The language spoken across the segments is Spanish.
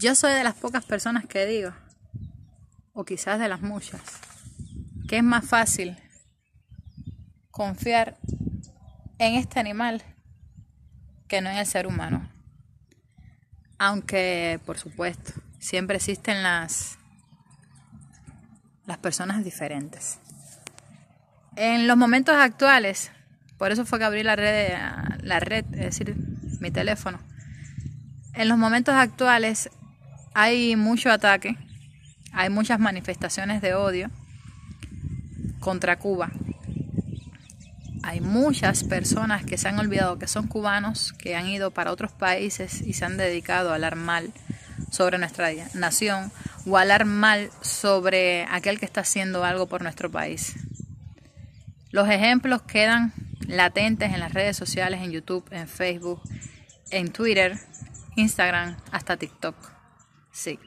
Yo soy de las pocas personas que digo, o quizás de las muchas, que es más fácil confiar en este animal que no en el ser humano. Aunque, por supuesto, siempre existen las, las personas diferentes. En los momentos actuales, por eso fue que abrí la red, la red, es decir, mi teléfono. En los momentos actuales hay mucho ataque, hay muchas manifestaciones de odio contra Cuba. Hay muchas personas que se han olvidado que son cubanos, que han ido para otros países y se han dedicado a hablar mal sobre nuestra nación o a hablar mal sobre aquel que está haciendo algo por nuestro país. Los ejemplos quedan latentes en las redes sociales, en YouTube, en Facebook, en Twitter, Instagram, hasta TikTok. Sí.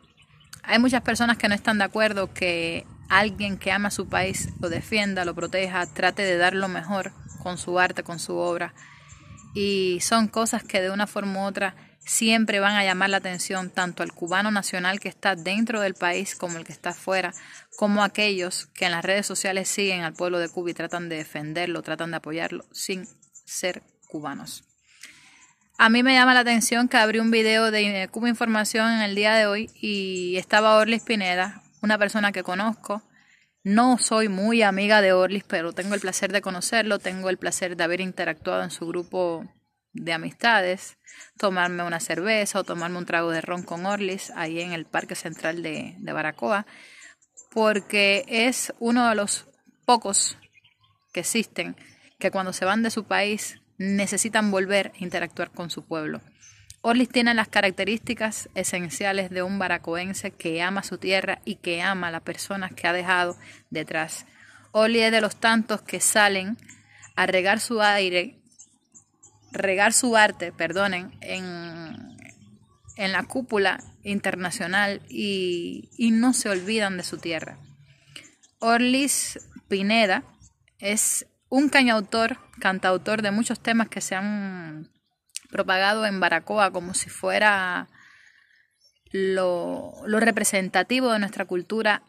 Hay muchas personas que no están de acuerdo que alguien que ama su país lo defienda, lo proteja, trate de dar lo mejor con su arte, con su obra. Y son cosas que de una forma u otra siempre van a llamar la atención tanto al cubano nacional que está dentro del país como el que está afuera, como aquellos que en las redes sociales siguen al pueblo de Cuba y tratan de defenderlo, tratan de apoyarlo sin ser cubanos. A mí me llama la atención que abrí un video de Cuba Información en el día de hoy y estaba Orlis Pineda, una persona que conozco. No soy muy amiga de Orlis, pero tengo el placer de conocerlo, tengo el placer de haber interactuado en su grupo de amistades, tomarme una cerveza o tomarme un trago de ron con Orlis ahí en el Parque Central de, de Baracoa, porque es uno de los pocos que existen que cuando se van de su país necesitan volver a interactuar con su pueblo. Orlis tiene las características esenciales de un baracoense que ama su tierra y que ama a las personas que ha dejado detrás. Orlis es de los tantos que salen a regar su aire, regar su arte, perdonen, en, en la cúpula internacional y, y no se olvidan de su tierra. Orlis Pineda es un cañautor, cantautor de muchos temas que se han propagado en Baracoa como si fuera lo, representativo de nuestra cultura,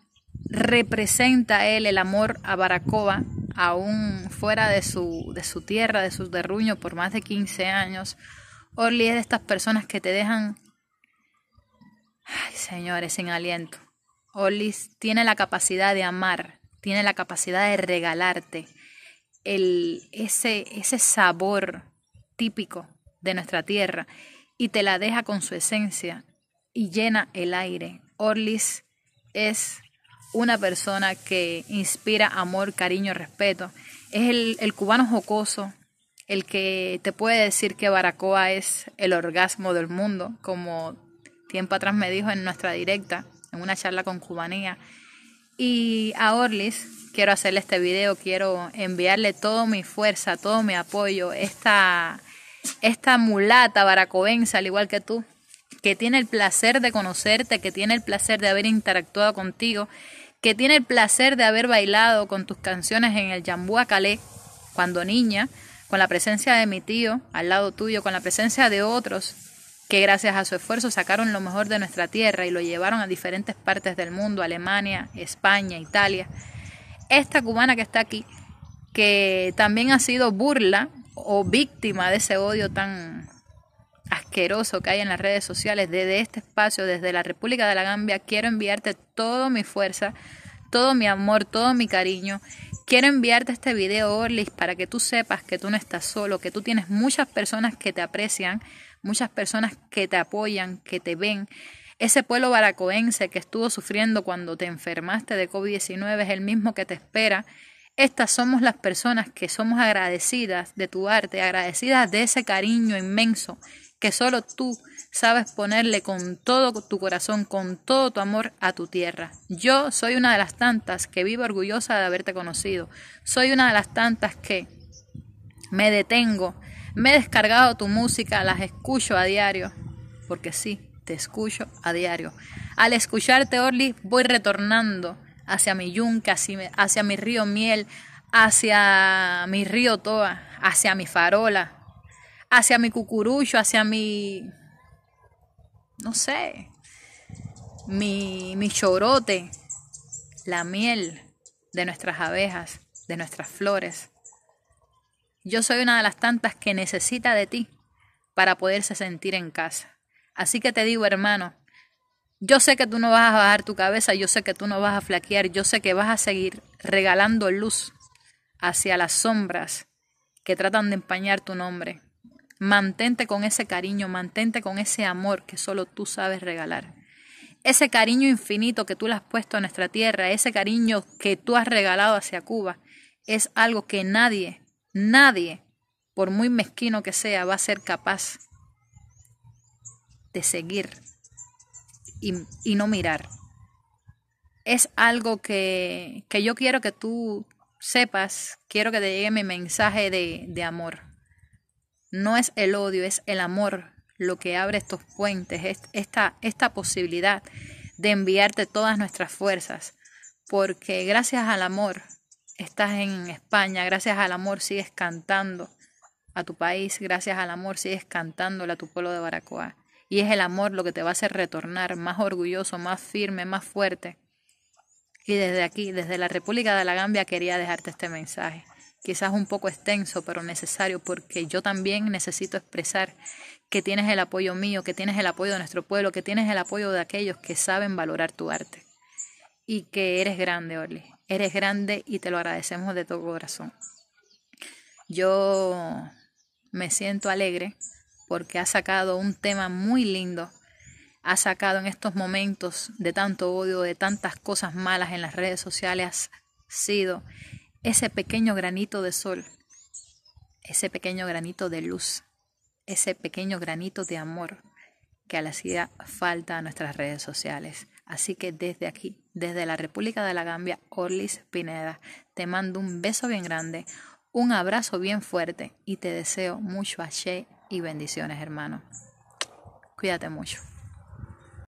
representa él el amor a Baracoa, aún fuera de su, de su tierra, de sus derruños, por más de 15 años. Orly es de estas personas que te dejan, ay señores, sin aliento. Orly tiene la capacidad de amar, tiene la capacidad de regalarte, el, ese, ese sabor típico de nuestra tierra y te la deja con su esencia y llena el aire. Orlis es una persona que inspira amor, cariño, respeto. Es el, el, cubano jocoso, el que te puede decir que Baracoa es el orgasmo del mundo, como tiempo atrás me dijo en nuestra directa, en una charla con Cubanía. Y a Orlis quiero hacerle este video, quiero enviarle toda mi fuerza, todo mi apoyo, esta, esta mulata baracoensa, al igual que tú, que tiene el placer de conocerte, que tiene el placer de haber interactuado contigo, que tiene el placer de haber bailado con tus canciones en el Jambúa Calé cuando niña, con la presencia de mi tío al lado tuyo, con la presencia de otros que gracias a su esfuerzo sacaron lo mejor de nuestra tierra y lo llevaron a diferentes partes del mundo, Alemania, España, Italia esta cubana que está aquí, que también ha sido burla o víctima de ese odio tan asqueroso que hay en las redes sociales desde este espacio, desde la República de la Gambia, quiero enviarte toda mi fuerza, todo mi amor, todo mi cariño. Quiero enviarte este video, Orlis, para que tú sepas que tú no estás solo, que tú tienes muchas personas que te aprecian, muchas personas que te apoyan, que te ven, ese pueblo baracoense que estuvo sufriendo cuando te enfermaste de COVID-19 es el mismo que te espera. Estas somos las personas que somos agradecidas de tu arte, agradecidas de ese cariño inmenso que solo tú sabes ponerle con todo tu corazón, con todo tu amor a tu tierra. Yo soy una de las tantas que vivo orgullosa de haberte conocido. Soy una de las tantas que me detengo, me he descargado tu música, las escucho a diario, porque sí, te escucho a diario. Al escucharte, Orly, voy retornando hacia mi yunque, hacia mi río Miel, hacia mi río Toa, hacia mi farola, hacia mi cucurucho, hacia mi, no sé, mi, mi chorote, la miel de nuestras abejas, de nuestras flores. Yo soy una de las tantas que necesita de ti para poderse sentir en casa. Así que te digo, hermano, yo sé que tú no vas a bajar tu cabeza, yo sé que tú no vas a flaquear, yo sé que vas a seguir regalando luz hacia las sombras que tratan de empañar tu nombre. Mantente con ese cariño, mantente con ese amor que solo tú sabes regalar. Ese cariño infinito que tú le has puesto a nuestra tierra, ese cariño que tú has regalado hacia Cuba, es algo que nadie, nadie, por muy mezquino que sea, va a ser capaz de seguir y, no mirar. Es algo que, que, yo quiero que tú sepas, quiero que te llegue mi mensaje de, de amor. No es el odio, es el amor lo que abre estos puentes, es esta, esta posibilidad de enviarte todas nuestras fuerzas, porque gracias al amor estás en España, gracias al amor sigues cantando a tu país, gracias al amor sigues cantándole a tu pueblo de Baracoa. Y es el amor lo que te va a hacer retornar más orgulloso, más firme, más fuerte. Y desde aquí, desde la República de la Gambia, quería dejarte este mensaje. Quizás un poco extenso, pero necesario, porque yo también necesito expresar que tienes el apoyo mío, que tienes el apoyo de nuestro pueblo, que tienes el apoyo de aquellos que saben valorar tu arte. Y que eres grande, Orly. Eres grande y te lo agradecemos de todo corazón. Yo me siento alegre porque ha sacado un tema muy lindo. Ha sacado en estos momentos de tanto odio, de tantas cosas malas en las redes sociales, ha sido ese pequeño granito de sol, ese pequeño granito de luz, ese pequeño granito de amor que a la ciudad falta a nuestras redes sociales. Así que desde aquí, desde la República de la Gambia, Orlis Pineda, te mando un beso bien grande, un abrazo bien fuerte y te deseo mucho aché y bendiciones, hermano. Cuídate mucho.